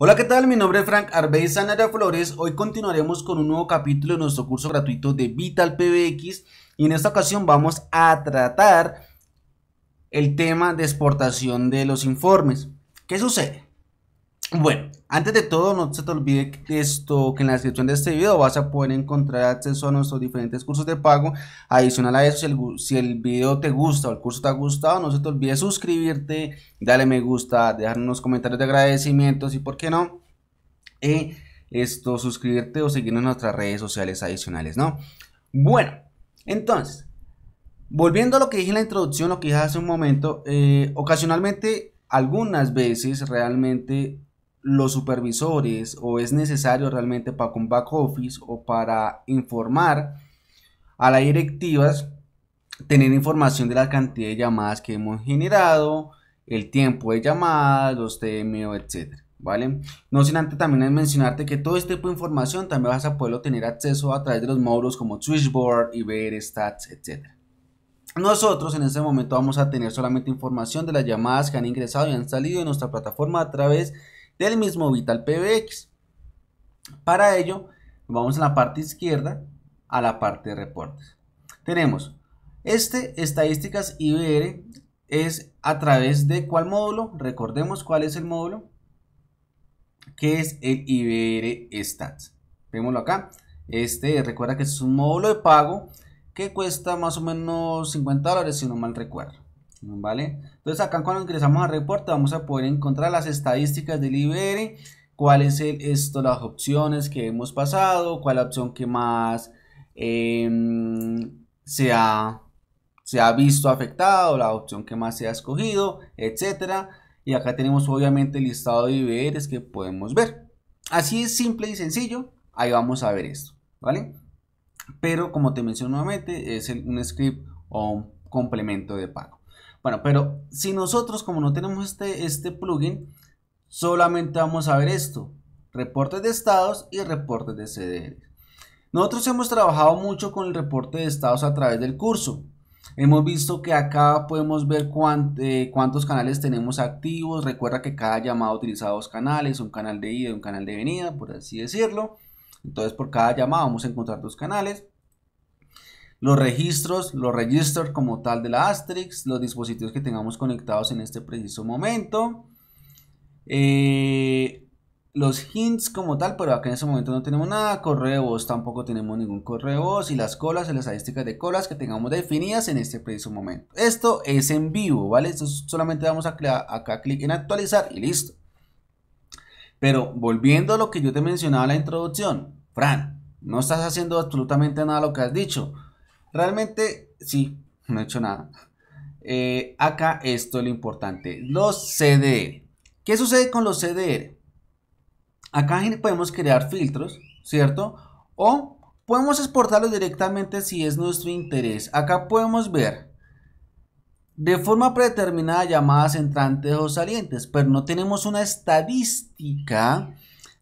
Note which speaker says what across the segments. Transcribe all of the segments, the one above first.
Speaker 1: Hola, ¿qué tal? Mi nombre es Frank Arbey Sanara Flores. Hoy continuaremos con un nuevo capítulo de nuestro curso gratuito de Vital PBX y en esta ocasión vamos a tratar el tema de exportación de los informes. ¿Qué sucede? Bueno, antes de todo, no se te olvide que esto, que en la descripción de este video vas a poder encontrar acceso a nuestros diferentes cursos de pago. Adicional a eso, si el, video te gusta o el curso te ha gustado, no se te olvide suscribirte, darle me gusta, dejar unos comentarios de agradecimientos y por qué no, y eh, esto, suscribirte o seguirnos en nuestras redes sociales adicionales, ¿no? Bueno, entonces, volviendo a lo que dije en la introducción, lo que dije hace un momento, eh, ocasionalmente, algunas veces realmente los supervisores o es necesario realmente para un back office o para informar a las directivas tener información de la cantidad de llamadas que hemos generado, el tiempo de llamadas, los TMO, etcétera, ¿vale? No sin antes también mencionarte que todo este tipo de información también vas a poderlo tener acceso a través de los módulos como Switchboard, ver Stats, etcétera. Nosotros en este momento vamos a tener solamente información de las llamadas que han ingresado y han salido de nuestra plataforma a través de del mismo Vital PBX. Para ello, vamos a la parte izquierda, a la parte de reportes. Tenemos este, estadísticas IBR, es a través de cuál módulo, recordemos cuál es el módulo, que es el IBR Stats. Vémoslo acá. Este, recuerda que es un módulo de pago que cuesta más o menos 50 dólares, si no mal recuerdo. ¿Vale? Entonces acá cuando ingresamos a reporte vamos a poder encontrar las estadísticas del IBR, cuáles son las opciones que hemos pasado, cuál es la opción que más em, se, ha, visto afectado, la opción que más se ha escogido, etcétera. Y acá tenemos obviamente el listado de IBR que podemos ver. Así es simple y sencillo. Ahí vamos a ver esto, ¿vale? Pero como te menciono nuevamente, es un script o un complemento de pago. Bueno, pero si nosotros como no tenemos este, este plugin, solamente vamos a ver esto. Reportes de estados y reportes de CDR. Nosotros hemos trabajado mucho con el reporte de estados a través del curso. Hemos visto que acá podemos ver eh, cuántos canales tenemos activos. Recuerda que cada llamada utiliza dos canales, un canal de ida y un canal de venida, por así decirlo. Entonces por cada llamada vamos a encontrar dos canales los registros, los registers como tal de la Asterix, los dispositivos que tengamos conectados en este preciso momento, eh, los hints como tal, pero acá en este momento no tenemos nada, correo de voz tampoco tenemos ningún correo de voz y las colas, las estadísticas de colas que tengamos definidas en este preciso momento. Esto es en vivo, ¿vale? solamente vamos a acá clic en actualizar y listo. Pero volviendo a lo que yo te mencionaba en la introducción, Fran, no estás haciendo absolutamente nada de lo que has dicho. Realmente, sí, no he hecho nada. Eh, acá esto es lo importante. Los CDR. E. ¿Qué sucede con los CDR? E? Acá podemos crear filtros, ¿cierto? O podemos exportarlos directamente si es nuestro interés. Acá podemos ver de forma predeterminada llamadas entrantes o salientes, pero no tenemos una estadística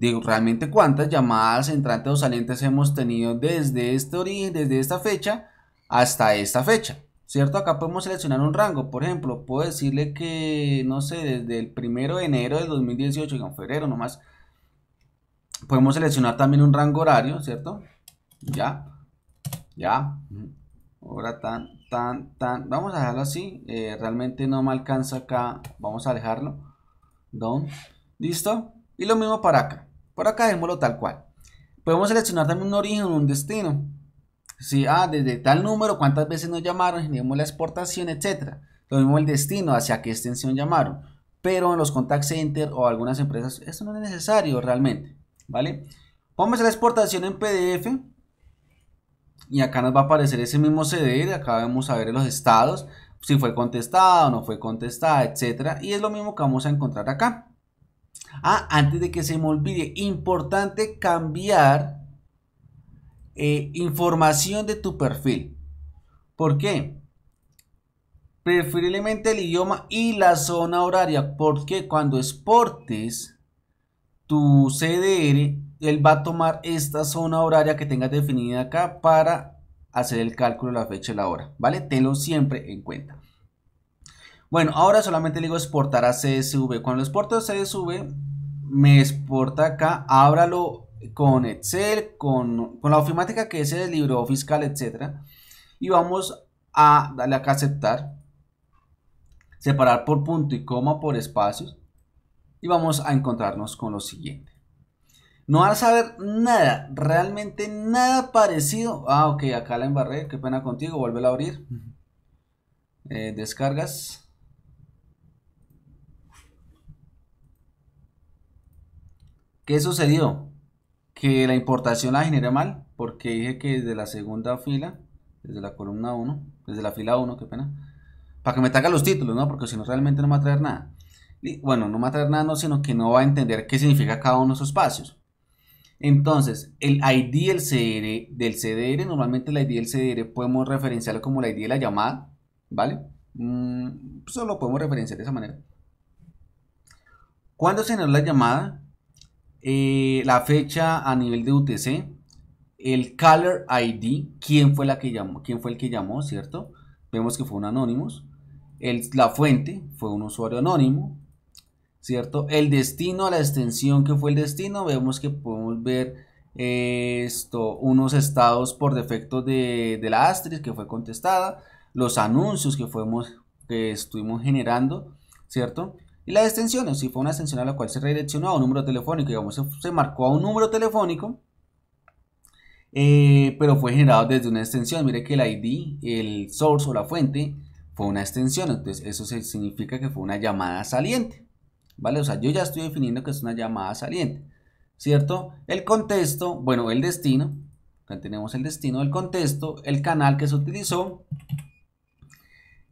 Speaker 1: de realmente cuántas llamadas entrantes o salientes hemos tenido desde este origen, desde esta fecha hasta esta fecha. ¿Cierto? Acá podemos seleccionar un rango. Por ejemplo, puedo decirle que, no sé, desde el primero de enero del 2018, en febrero nomás, podemos seleccionar también un rango horario, ¿cierto? Ya, ya. Ahora tan, tan, tan. Vamos a dejarlo así. Eh, realmente no me alcanza acá. Vamos a dejarlo. don Listo. Y lo mismo para acá. Por acá dejémoslo tal cual. Podemos seleccionar también un origen o un destino. Si, ah, desde tal número, cuántas veces nos llamaron, generamos la exportación, etc. Lo el destino, hacia qué extensión llamaron. Pero en los contact center o algunas empresas, eso no es necesario realmente, ¿vale? Vamos a la exportación en PDF. Y acá nos va a aparecer ese mismo CD acá vamos a ver los estados, si fue contestado, no fue contestada, etc. Y es lo mismo que vamos a encontrar acá. Ah, antes de que se me olvide, importante cambiar eh, información de tu perfil. ¿Por qué? Preferiblemente el idioma y la zona horaria, porque cuando exportes tu CDR, él va a tomar esta zona horaria que tengas definida acá para hacer el cálculo de la fecha y la hora, ¿vale? Tenlo siempre en cuenta. Bueno, ahora solamente le digo exportar a CSV. Cuando lo exporto a CSV, me exporta acá, ábralo con Excel, con, la ofimática que es el libro fiscal, etc. Y vamos a darle acá aceptar. Separar por punto y coma por espacios. Y vamos a encontrarnos con lo siguiente. No van a saber nada, realmente nada parecido. Ah, ok, acá la embarré, qué pena contigo, vuelve a abrir. Eh, descargas. ¿Qué sucedió? Que la importación la genera mal porque dije que desde la segunda fila, desde la columna 1, desde la fila 1, qué pena, para que me traiga los títulos, ¿no? Porque si no, realmente no me va a traer nada. bueno, no me va a traer nada, sino que no va a entender qué significa cada uno de esos espacios. Entonces, el ID del CDR, del CDR, normalmente el ID del CDR podemos referenciarlo como el ID de la llamada, ¿vale? Mm, solo podemos referenciar de esa manera. Cuando se generó la llamada, eh, la fecha a nivel de UTC, el color ID, quién fue, la que llamó, quién fue el que llamó, ¿cierto? Vemos que fue un anónimo El, la fuente fue un usuario anónimo, ¿cierto? El destino, la extensión que fue el destino, vemos que podemos ver eh, esto, unos estados por defecto de, la asterisk que fue contestada, los anuncios que, fuimos, que estuvimos generando, ¿cierto? Y la extensión, si fue una extensión a la cual se redireccionó a un número telefónico, digamos, se, se marcó a un número telefónico, eh, pero fue generado desde una extensión. Mire que el ID, el source o la fuente, fue una extensión, entonces eso significa que fue una llamada saliente, ¿vale? O sea, yo ya estoy definiendo que es una llamada saliente, ¿cierto? El contexto, bueno, el destino, acá tenemos el destino, el contexto, el canal que se utilizó,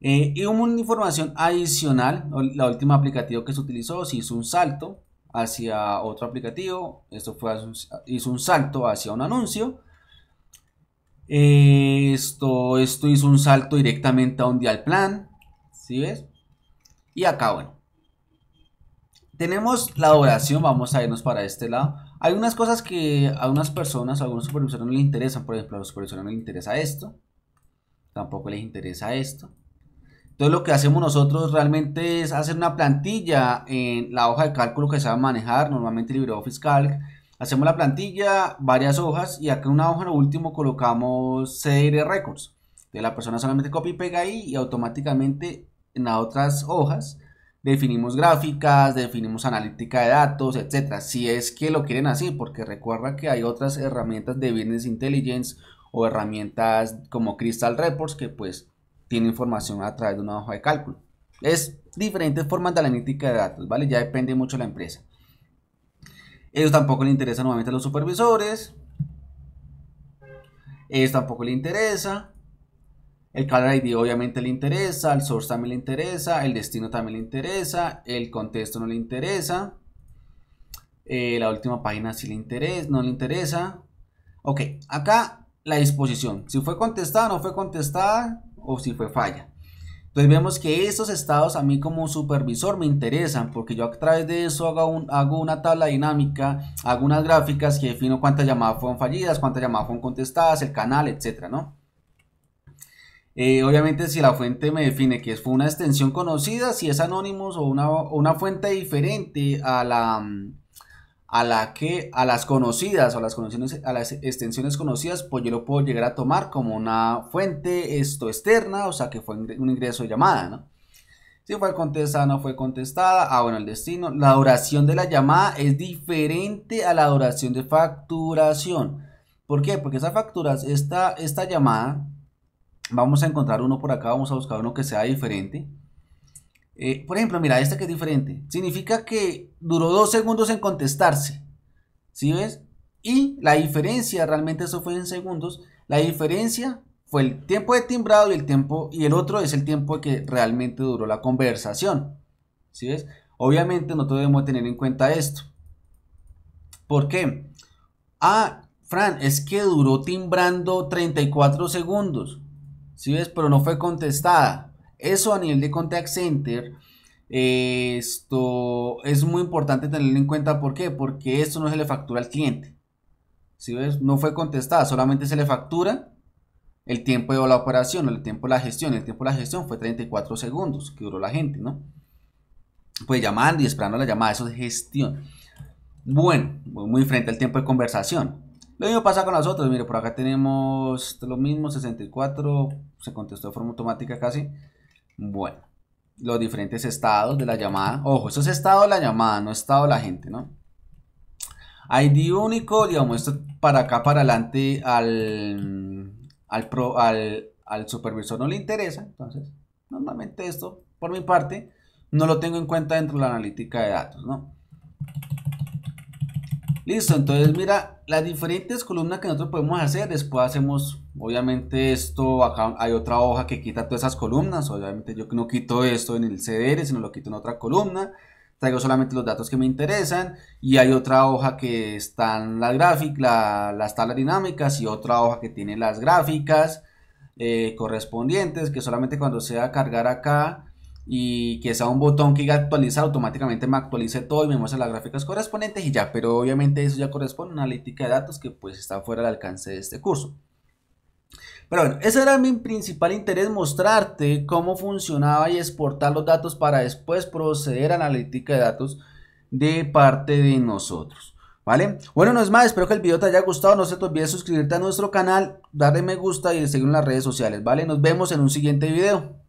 Speaker 1: eh, y una información adicional, la última aplicativo que se utilizó, se hizo un salto hacia otro aplicativo, esto fue, hizo un salto hacia un anuncio, esto, esto hizo un salto directamente a un dial plan, si ves? Y acá, bueno, tenemos la oración, vamos a irnos para este lado. Hay unas cosas que a unas personas, a algunos supervisores no les interesan, por ejemplo, a los supervisores no les interesa esto, tampoco les interesa esto entonces lo que hacemos nosotros realmente es hacer una plantilla en la hoja de cálculo que se va a manejar, normalmente LibreOffice Calc. Hacemos la plantilla, varias hojas y acá en una hoja en lo último colocamos CDR Records. de la persona solamente copia y pega ahí y automáticamente en las otras hojas definimos gráficas, definimos analítica de datos, etc. Si es que lo quieren así, porque recuerda que hay otras herramientas de Business Intelligence o herramientas como Crystal Reports que pues tiene información a través de una hoja de cálculo. Es diferentes formas de analítica de datos, ¿vale? Ya depende mucho de la empresa. ellos tampoco le interesa nuevamente a los supervisores. ellos tampoco le interesa. El color ID obviamente le interesa, el source también le interesa, el destino también le interesa, el contexto no le interesa. Eh, la última página sí le interesa, no le interesa. Ok, acá la disposición. Si fue contestada o no fue contestada, o si fue falla. Entonces vemos que estos estados a mí como supervisor me interesan porque yo a través de eso hago, un, hago una tabla dinámica, hago unas gráficas que defino cuántas llamadas fueron fallidas, cuántas llamadas fueron contestadas, el canal, etc. ¿no? Eh, obviamente si la fuente me define que fue una extensión conocida, si es anónimos o una fuente diferente a la, a la que a las conocidas o a las, conexiones a las extensiones conocidas, pues yo lo puedo llegar a tomar como una fuente esto externa, o sea que fue un ingreso de llamada, ¿no? Si fue contestada, no fue contestada. Ah, bueno, el destino. La duración de la llamada es diferente a la duración de facturación. ¿Por qué? Porque esa facturas, esta, esta llamada, vamos a encontrar uno por acá, vamos a buscar uno que sea diferente. Eh, por ejemplo, mira, esta que es diferente. Significa que duró dos segundos en contestarse. ¿Sí ves? Y la diferencia, realmente eso fue en segundos. La diferencia fue el tiempo de timbrado y el tiempo. Y el otro es el tiempo que realmente duró la conversación. ¿Sí ves? Obviamente tenemos debemos tener en cuenta esto. ¿Por qué? Ah, Fran, es que duró timbrando 34 segundos. ¿Sí ves? Pero no fue contestada. Eso a nivel de contact center, esto es muy importante tenerlo en cuenta. ¿Por qué? Porque esto no se le factura al cliente. Si ves, no fue contestada, solamente se le factura el tiempo de la operación, el tiempo de la gestión. El tiempo de la gestión fue 34 segundos que duró la gente, ¿no? Pues llamando y esperando la llamada, eso es gestión. Bueno, muy frente al tiempo de conversación. Lo mismo pasa con las otras. Mire, por acá tenemos lo mismo, 64, se contestó de forma automática casi. Bueno, los diferentes estados de la llamada. Ojo, eso es estado de la llamada, no estado de la gente, ¿no? ID único, digamos, esto para acá, para adelante, al, al, al supervisor no le interesa. Entonces, normalmente esto, por mi parte, no lo tengo en cuenta dentro de la analítica de datos, ¿no? Listo, entonces mira, las diferentes columnas que nosotros podemos hacer, después hacemos Obviamente esto, acá hay otra hoja que quita todas esas columnas. Obviamente yo no quito esto en el CDR, sino lo quito en otra columna. Traigo solamente los datos que me interesan. Y hay otra hoja que están las gráficas, las tablas dinámicas y otra hoja que tiene las gráficas eh, correspondientes. Que solamente cuando sea cargar acá y que sea un botón que diga actualizar, automáticamente me actualice todo y me muestre las gráficas correspondientes y ya. Pero obviamente eso ya corresponde a una analítica de datos que pues está fuera del alcance de este curso. Pero bueno, ese era mi principal interés, mostrarte cómo funcionaba y exportar los datos para después proceder a analítica de datos de parte de nosotros. ¿Vale? Bueno, no es más, espero que el video te haya gustado. No se te olvide suscribirte a nuestro canal, darle me gusta y seguir en las redes sociales. ¿Vale? Nos vemos en un siguiente video.